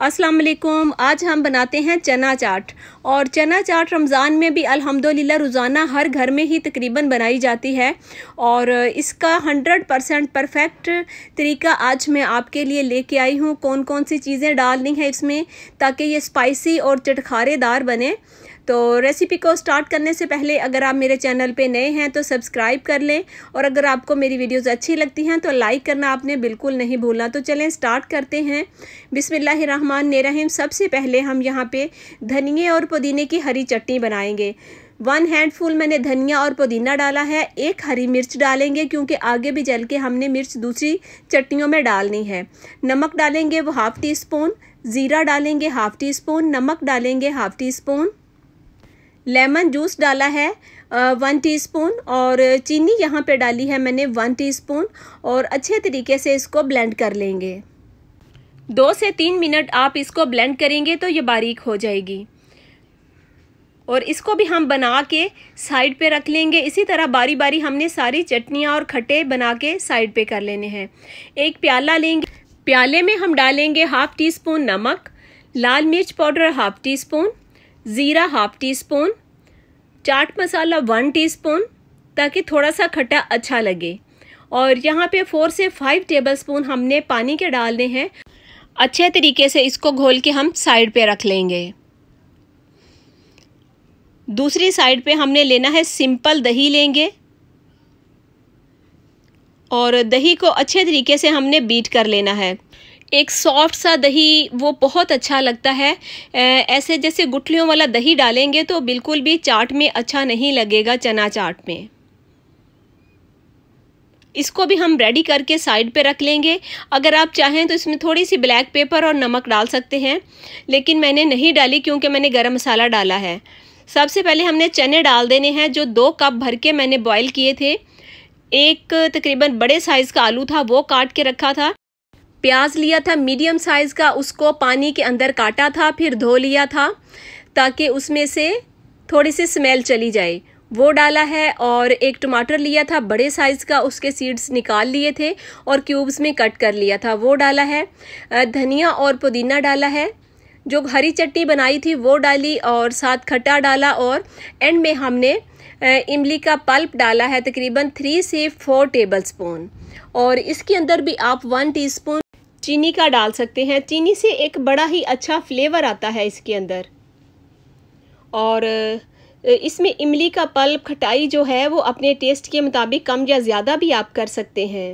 अस्सलाम वालेकुम आज हम बनाते हैं चना चाट और चना चाट रमज़ान में भी अल्हम्दुलिल्लाह रोज़ाना हर घर में ही तकरीबन बनाई जाती है और इसका 100 परसेंट परफेक्ट तरीका आज मैं आपके लिए लेके आई हूँ कौन कौन सी चीज़ें डालनी है इसमें ताकि ये स्पाइसी और चटखारेदार बने तो रेसिपी को स्टार्ट करने से पहले अगर आप मेरे चैनल पे नए हैं तो सब्सक्राइब कर लें और अगर आपको मेरी वीडियोस अच्छी लगती हैं तो लाइक करना आपने बिल्कुल नहीं भूलना तो चलें स्टार्ट करते हैं रहीम सबसे पहले हम यहाँ पर धनिए और पुदीने की हरी चटनी बनाएंगे वन हैंडफुल मैंने धनिया और पुदीना डाला है एक हरी मिर्च डालेंगे क्योंकि आगे भी जल के हमने मिर्च दूसरी चटनियों में डालनी है नमक डालेंगे वो हाफ़ टी स्पून ज़ीरा डालेंगे हाफ़ टी स्पून नमक डालेंगे half teaspoon lemon juice डाला है वन टीस्पून और चीनी यहाँ पे डाली है मैंने वन टीस्पून और अच्छे तरीके से इसको ब्लेंड कर लेंगे दो से तीन मिनट आप इसको ब्लेंड करेंगे तो ये बारीक हो जाएगी और इसको भी हम बना के साइड पे रख लेंगे इसी तरह बारी बारी हमने सारी चटनियाँ और खट्टे बना के साइड पे कर लेने हैं एक प्याला लेंगे प्याले में हम डालेंगे हाफ़ टी स्पून नमक लाल मिर्च पाउडर हाफ़ टी स्पून ज़ीरा half teaspoon chaat masala one teaspoon ताकि थोड़ा सा खट्टा अच्छा लगे और यहाँ पे फोर से फाइव टेबलस्पून हमने पानी के डालने हैं अच्छे तरीके से इसको घोल के हम साइड पे रख लेंगे दूसरी साइड पे हमने लेना है सिंपल दही लेंगे और दही को अच्छे तरीके से हमने बीट कर लेना है एक सॉफ्ट सा दही वो बहुत अच्छा लगता है ऐसे जैसे गुठलियों वाला दही डालेंगे तो बिल्कुल भी चाट में अच्छा नहीं लगेगा चना चाट में इसको भी हम रेडी करके साइड पे रख लेंगे अगर आप चाहें तो इसमें थोड़ी सी ब्लैक पेपर और नमक डाल सकते हैं लेकिन मैंने नहीं डाली क्योंकि मैंने गरम मसाला डाला है सबसे पहले हमने चने डाल देने हैं जो दो कप भर के मैंने बॉईल किए थे एक तकरीबन बड़े साइज़ का आलू था वो काट के रखा था प्याज लिया था मीडियम साइज़ का उसको पानी के अंदर काटा था फिर धो लिया था ताकि उसमें से थोड़ी सी स्मेल चली जाए वो डाला है और एक टमाटर लिया था बड़े साइज़ का उसके सीड्स निकाल लिए थे और क्यूब्स में कट कर लिया था वो डाला है धनिया और पुदीना डाला है जो हरी चटनी बनाई थी वो डाली और साथ खट्टा डाला और एंड में हमने इमली का पल्प डाला है तकरीबन थ्री से फोर टेबल स्पून और इसके अंदर भी आप वन टीस्पून चीनी का डाल सकते हैं चीनी से एक बड़ा ही अच्छा फ्लेवर आता है इसके अंदर और इसमें इमली का पल्प खटाई जो है वो अपने टेस्ट के मुताबिक कम या ज़्यादा भी आप कर सकते हैं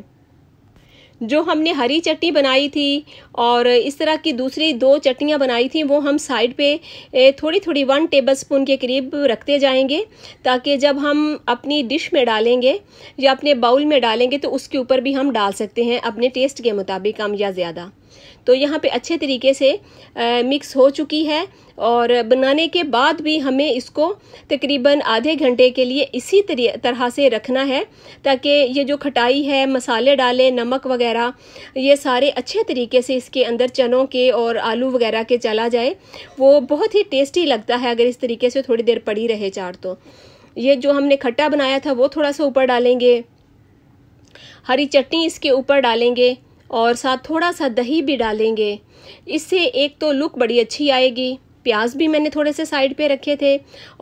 जो हमने हरी चटनी बनाई थी और इस तरह की दूसरी दो चटनियाँ बनाई थी वो हम साइड पे थोड़ी थोड़ी वन टेबल स्पून के करीब रखते जाएंगे ताकि जब हम अपनी डिश में डालेंगे या अपने बाउल में डालेंगे तो उसके ऊपर भी हम डाल सकते हैं अपने टेस्ट के मुताबिक कम या ज़्यादा तो यहाँ पे अच्छे तरीके से आ, मिक्स हो चुकी है और बनाने के बाद भी हमें इसको तकरीबन आधे घंटे के लिए इसी तरह से रखना है ताकि ये जो खटाई है मसाले डाले नमक वगैरह ये सारे अच्छे तरीके से इसके अंदर चनों के और आलू वगैरह के चला जाए वो बहुत ही टेस्टी लगता है अगर इस तरीके से थोड़ी देर पड़ी रहे चार तो ये जो हमने खट्टा बनाया था वो थोड़ा सा ऊपर डालेंगे हरी चटनी इसके ऊपर डालेंगे और साथ थोड़ा सा दही भी डालेंगे इससे एक तो लुक बड़ी अच्छी आएगी प्याज भी मैंने थोड़े से साइड पे रखे थे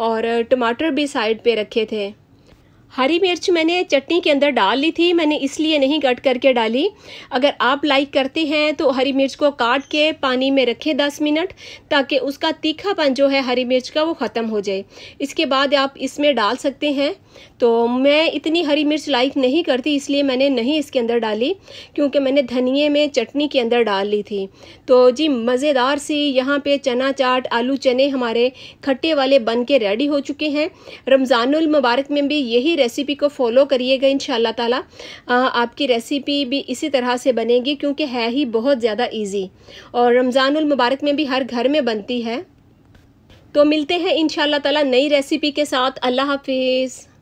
और टमाटर भी साइड पे रखे थे हरी मिर्च मैंने चटनी के अंदर डाल ली थी मैंने इसलिए नहीं कट करके डाली अगर आप लाइक करते हैं तो हरी मिर्च को काट के पानी में रखें दस मिनट ताकि उसका तीखापन जो है हरी मिर्च का वो ख़त्म हो जाए इसके बाद आप इसमें डाल सकते हैं तो मैं इतनी हरी मिर्च लाइक नहीं करती इसलिए मैंने नहीं इसके अंदर डाली क्योंकि मैंने धनिए में चटनी के अंदर डाल ली थी तो जी मज़ेदार सी यहाँ पे चना चाट आलू चने हमारे खट्टे वाले बन के रेडी हो चुके हैं रमज़ानमबारक में भी यही रेसिपी को फॉलो करिएगा इन ताला आपकी रेसिपी भी इसी तरह से बनेगी क्योंकि है ही बहुत ज़्यादा ईजी और रमज़ानुल मुबारक में भी हर घर में बनती है तो मिलते हैं इन ताला नई रेसिपी के साथ अल्लाह हाफिज़